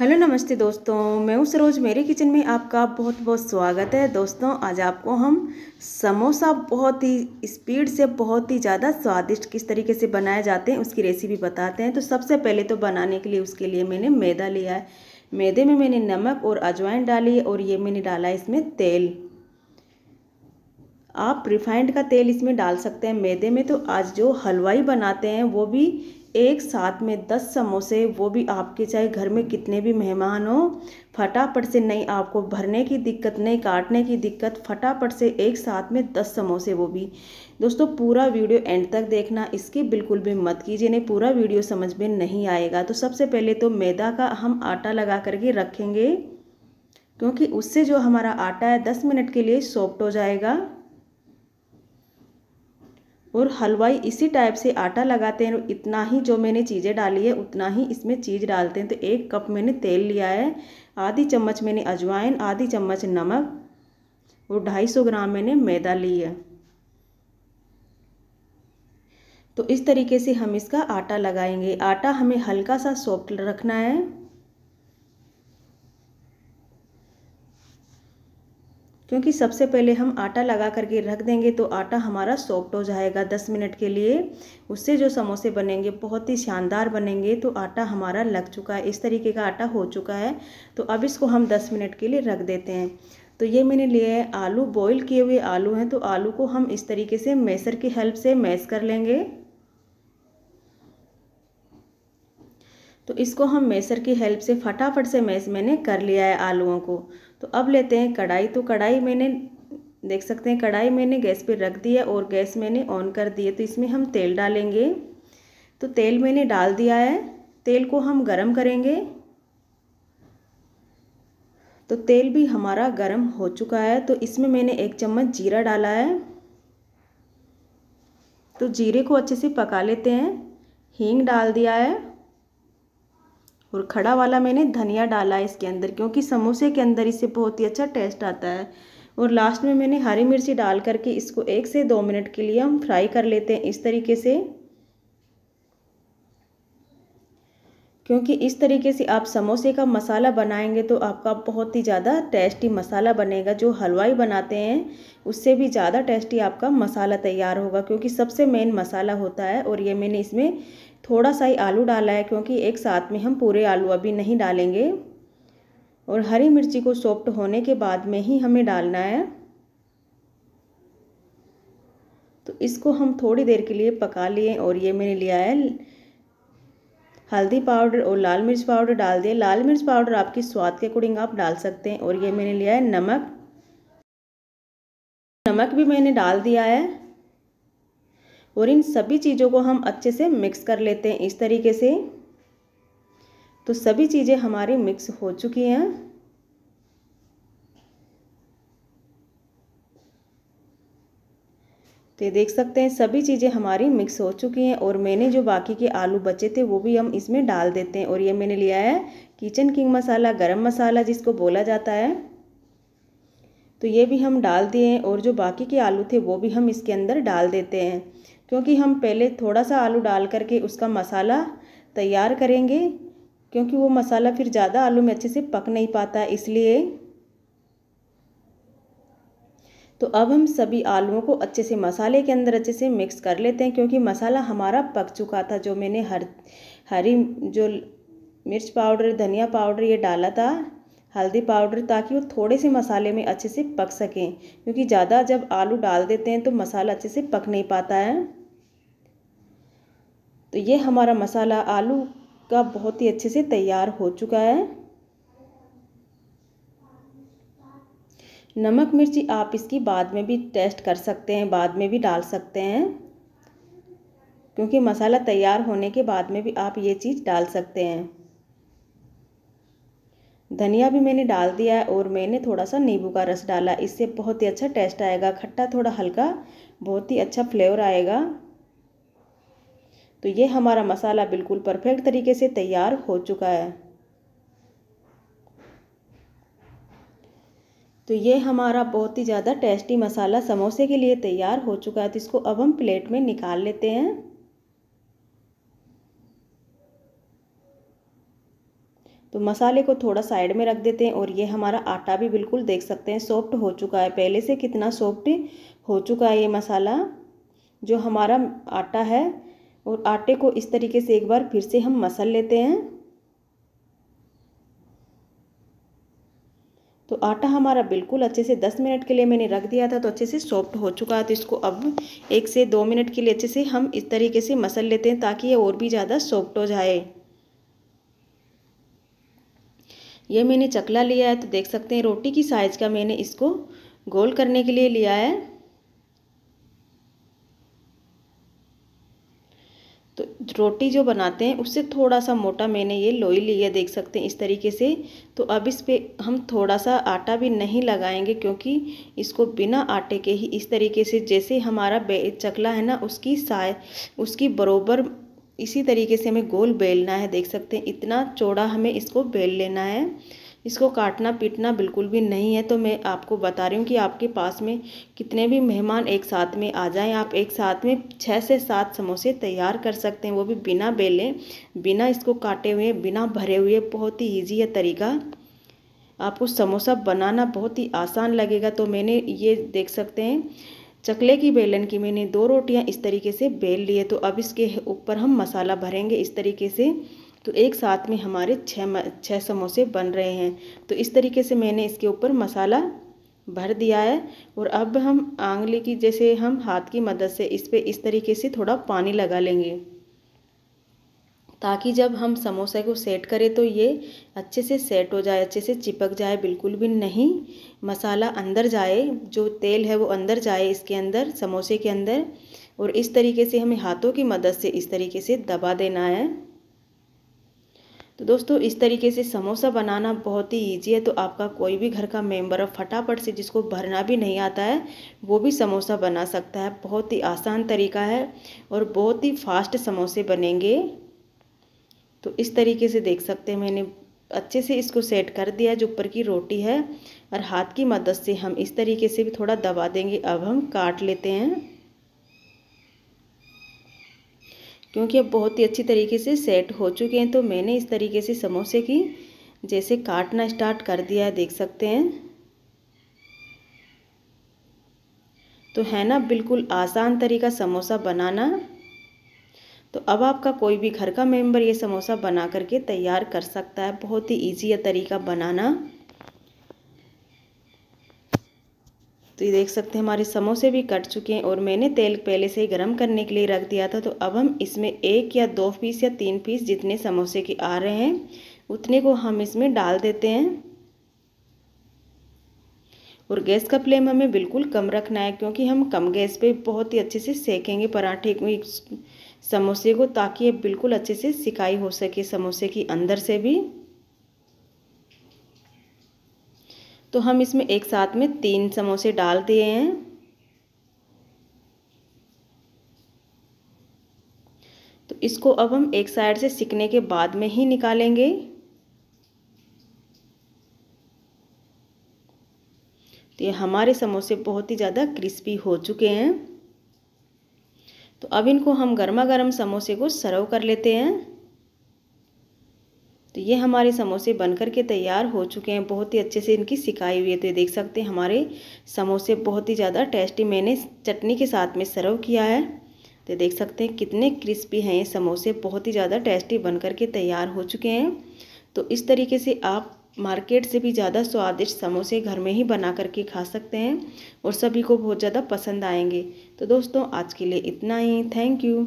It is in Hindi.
हेलो नमस्ते दोस्तों मैं हूँ सरोज मेरे किचन में आपका बहुत बहुत स्वागत है दोस्तों आज आपको हम समोसा बहुत ही स्पीड से बहुत ही ज़्यादा स्वादिष्ट किस तरीके से बनाए जाते हैं उसकी रेसिपी बताते हैं तो सबसे पहले तो बनाने के लिए उसके लिए मैंने मैदा लिया है मैदे में मैंने नमक और अजवाइन डाली है और ये मैंने डाला है इसमें तेल आप रिफाइंड का तेल इसमें डाल सकते हैं मैदे में तो आज जो हलवाई बनाते हैं वो भी एक साथ में दस समोसे वो भी आपके चाहे घर में कितने भी मेहमान हो फटाफट से नहीं आपको भरने की दिक्कत नहीं काटने की दिक्कत फटाफट से एक साथ में दस समोसे वो भी दोस्तों पूरा वीडियो एंड तक देखना इसकी बिल्कुल भी मत कीजिए नहीं पूरा वीडियो समझ में नहीं आएगा तो सबसे पहले तो मैदा का हम आटा लगा करके रखेंगे क्योंकि उससे जो हमारा आटा है दस मिनट के लिए सॉफ्ट हो जाएगा और हलवाई इसी टाइप से आटा लगाते हैं इतना ही जो मैंने चीज़ें डाली है उतना ही इसमें चीज़ डालते हैं तो एक कप मैंने तेल लिया है आधी चम्मच मैंने अजवाइन आधी चम्मच नमक और ढाई सौ ग्राम मैंने मैदा ली है तो इस तरीके से हम इसका आटा लगाएंगे आटा हमें हल्का सा सॉफ्ट रखना है क्योंकि सबसे पहले हम आटा लगा करके रख देंगे तो आटा हमारा सॉफ्ट हो जाएगा दस मिनट के लिए उससे जो समोसे बनेंगे बहुत ही शानदार बनेंगे तो आटा हमारा लग चुका है इस तरीके का आटा हो चुका है तो अब इसको हम दस मिनट के लिए रख देते हैं तो ये मैंने लिए है आलू बॉईल किए हुए आलू हैं तो आलू को हम इस तरीके से मैसर की हेल्प से मैस कर लेंगे तो इसको हम मैसर की हेल्प से फटाफट से मैस मैंने कर लिया है आलूओं को तो अब लेते हैं कढ़ाई तो कढ़ाई मैंने देख सकते हैं कढ़ाई मैंने गैस पर रख दिया और गैस मैंने ऑन कर दिया तो इसमें हम तेल डालेंगे तो तेल मैंने डाल दिया है तेल को हम गरम करेंगे तो तेल भी हमारा गरम हो चुका है तो इसमें मैंने एक चम्मच जीरा डाला है तो जीरे को अच्छे से पका लेते हैं हींग डाल दिया है और खड़ा वाला मैंने धनिया डाला है इसके अंदर क्योंकि समोसे के अंदर इसे बहुत ही अच्छा टेस्ट आता है और लास्ट में मैंने हरी मिर्ची डाल करके इसको एक से दो मिनट के लिए हम फ्राई कर लेते हैं इस तरीके से क्योंकि इस तरीके से आप समोसे का मसाला बनाएंगे तो आपका बहुत ही ज़्यादा टेस्टी मसाला बनेगा जो हलवाई बनाते हैं उससे भी ज़्यादा टेस्टी आपका मसाला तैयार होगा क्योंकि सबसे मेन मसाला होता है और ये मैंने इसमें थोड़ा सा ही आलू डाला है क्योंकि एक साथ में हम पूरे आलू अभी नहीं डालेंगे और हरी मिर्ची को सॉफ्ट होने के बाद में ही हमें डालना है तो इसको हम थोड़ी देर के लिए पका लिए और ये मैंने लिया है हल्दी पाउडर और लाल मिर्च पाउडर डाल दिए लाल मिर्च पाउडर आपकी स्वाद के अकॉर्डिंग आप डाल सकते हैं और ये मैंने लिया है नमक नमक भी मैंने डाल दिया है और इन सभी चीज़ों को हम अच्छे से मिक्स कर लेते हैं इस तरीके से तो सभी चीज़ें हमारी मिक्स हो चुकी हैं तो ये देख सकते हैं सभी चीज़ें हमारी मिक्स हो चुकी हैं और मैंने जो बाकी के आलू बचे थे वो भी हम इसमें डाल देते हैं और ये मैंने लिया है किचन किंग मसाला गरम मसाला जिसको बोला जाता है तो ये भी हम डाल दिए हैं और जो बाकी के आलू थे वो भी हम इसके अंदर डाल देते हैं क्योंकि हम पहले थोड़ा सा आलू डाल करके उसका मसाला तैयार करेंगे क्योंकि वो मसाला फिर ज़्यादा आलू में अच्छे से पक नहीं पाता इसलिए तो अब हम सभी आलुओं को अच्छे से मसाले के अंदर अच्छे से मिक्स कर लेते हैं क्योंकि मसाला हमारा पक चुका था जो मैंने हर हरी जो मिर्च पाउडर धनिया पाउडर ये डाला था हल्दी पाउडर ताकि वो थोड़े से मसाले में अच्छे से पक सकें क्योंकि ज़्यादा जब आलू डाल देते हैं तो मसाला अच्छे से पक नहीं पाता है तो ये हमारा मसाला आलू का बहुत ही अच्छे से तैयार हो चुका है नमक मिर्ची आप इसकी बाद में भी टेस्ट कर सकते हैं बाद में भी डाल सकते हैं क्योंकि मसाला तैयार होने के बाद में भी आप ये चीज़ डाल सकते हैं धनिया भी मैंने डाल दिया है और मैंने थोड़ा सा नींबू का रस डाला इससे बहुत ही अच्छा टेस्ट आएगा खट्टा थोड़ा हल्का बहुत ही अच्छा फ्लेवर आएगा तो ये हमारा मसाला बिल्कुल परफेक्ट तरीके से तैयार हो चुका है तो ये हमारा बहुत ही ज़्यादा टेस्टी मसाला समोसे के लिए तैयार हो चुका है तो इसको अब हम प्लेट में निकाल लेते हैं तो मसाले को थोड़ा साइड में रख देते हैं और ये हमारा आटा भी बिल्कुल देख सकते हैं सॉफ्ट हो चुका है पहले से कितना सॉफ्ट हो चुका है ये मसाला जो हमारा आटा है और आटे को इस तरीके से एक बार फिर से हम मसल लेते हैं तो आटा हमारा बिल्कुल अच्छे से दस मिनट के लिए मैंने रख दिया था तो अच्छे से सॉफ्ट हो चुका है तो इसको अब एक से दो मिनट के लिए अच्छे से हम इस तरीके से मसल लेते हैं ताकि ये और भी ज़्यादा सॉफ्ट हो जाए ये मैंने चकला लिया है तो देख सकते हैं रोटी की साइज़ का मैंने इसको गोल करने के लिए लिया है रोटी जो बनाते हैं उससे थोड़ा सा मोटा मैंने ये लोई ली है देख सकते हैं इस तरीके से तो अब इस पर हम थोड़ा सा आटा भी नहीं लगाएंगे क्योंकि इसको बिना आटे के ही इस तरीके से जैसे हमारा चकला है ना उसकी साय उसकी बरोबर इसी तरीके से हमें गोल बेलना है देख सकते हैं इतना चौड़ा हमें इसको बेल लेना है इसको काटना पीटना बिल्कुल भी नहीं है तो मैं आपको बता रही हूँ कि आपके पास में कितने भी मेहमान एक साथ में आ जाएं आप एक साथ में छः से सात समोसे तैयार कर सकते हैं वो भी बिना बेलें बिना इसको काटे हुए बिना भरे हुए बहुत ही ईजी है तरीका आपको समोसा बनाना बहुत ही आसान लगेगा तो मैंने ये देख सकते हैं चकले की बेलन की मैंने दो रोटियां इस तरीके से बेल ली है तो अब इसके ऊपर हम मसाला भरेंगे इस तरीके से तो एक साथ में हमारे छः छः समोसे बन रहे हैं तो इस तरीके से मैंने इसके ऊपर मसाला भर दिया है और अब हम आंगली की जैसे हम हाथ की मदद से इस पर इस तरीके से थोड़ा पानी लगा लेंगे ताकि जब हम समोसे को सेट करें तो ये अच्छे से सेट हो जाए अच्छे से चिपक जाए बिल्कुल भी नहीं मसाला अंदर जाए जो तेल है वो अंदर जाए इसके अंदर समोसे के अंदर और इस तरीके से हमें हाथों की मदद से इस तरीके से दबा देना है तो दोस्तों इस तरीके से समोसा बनाना बहुत ही ईजी है तो आपका कोई भी घर का मेंबर और फटाफट से जिसको भरना भी नहीं आता है वो भी समोसा बना सकता है बहुत ही आसान तरीका है और बहुत ही फास्ट समोसे बनेंगे तो इस तरीके से देख सकते हैं मैंने अच्छे से इसको सेट कर दिया जो ऊपर की रोटी है और हाथ की मदद से हम इस तरीके से भी थोड़ा दबा देंगे अब हम काट लेते हैं क्योंकि अब बहुत ही अच्छी तरीके से सेट हो चुके हैं तो मैंने इस तरीके से समोसे की जैसे काटना स्टार्ट कर दिया है देख सकते हैं तो है ना बिल्कुल आसान तरीका समोसा बनाना तो अब आपका कोई भी घर का मेंबर ये समोसा बना करके तैयार कर सकता है बहुत ही ईजी तरीका बनाना तो ये देख सकते हैं हमारे समोसे भी कट चुके हैं और मैंने तेल पहले से ही गर्म करने के लिए रख दिया था तो अब हम इसमें एक या दो पीस या तीन पीस जितने समोसे के आ रहे हैं उतने को हम इसमें डाल देते हैं और गैस का फ्लेम हमें बिल्कुल कम रखना है क्योंकि हम कम गैस पे बहुत ही अच्छे से सेकेंगे पराठे को समोसे को ताकि ये बिल्कुल अच्छे से सिकाई हो सके समोसे की अंदर से भी तो हम इसमें एक साथ में तीन समोसे डाल दिए हैं तो इसको अब हम एक साइड से सिकने के बाद में ही निकालेंगे तो ये हमारे समोसे बहुत ही ज़्यादा क्रिस्पी हो चुके हैं तो अब इनको हम गर्मा गर्म समोसे को सर्व कर लेते हैं तो ये हमारे समोसे बन कर के तैयार हो चुके हैं बहुत ही अच्छे से इनकी सिकाई हुई है तो ये देख सकते हैं हमारे समोसे बहुत ही ज़्यादा टेस्टी मैंने चटनी के साथ में सर्व किया है तो देख सकते हैं कितने क्रिस्पी हैं ये समोसे बहुत ही ज़्यादा टेस्टी बन के तैयार हो चुके हैं तो इस तरीके से आप मार्केट से भी ज़्यादा स्वादिष्ट समोसे घर में ही बना करके खा सकते हैं और सभी को बहुत ज़्यादा पसंद आएंगे तो दोस्तों आज के लिए इतना ही थैंक यू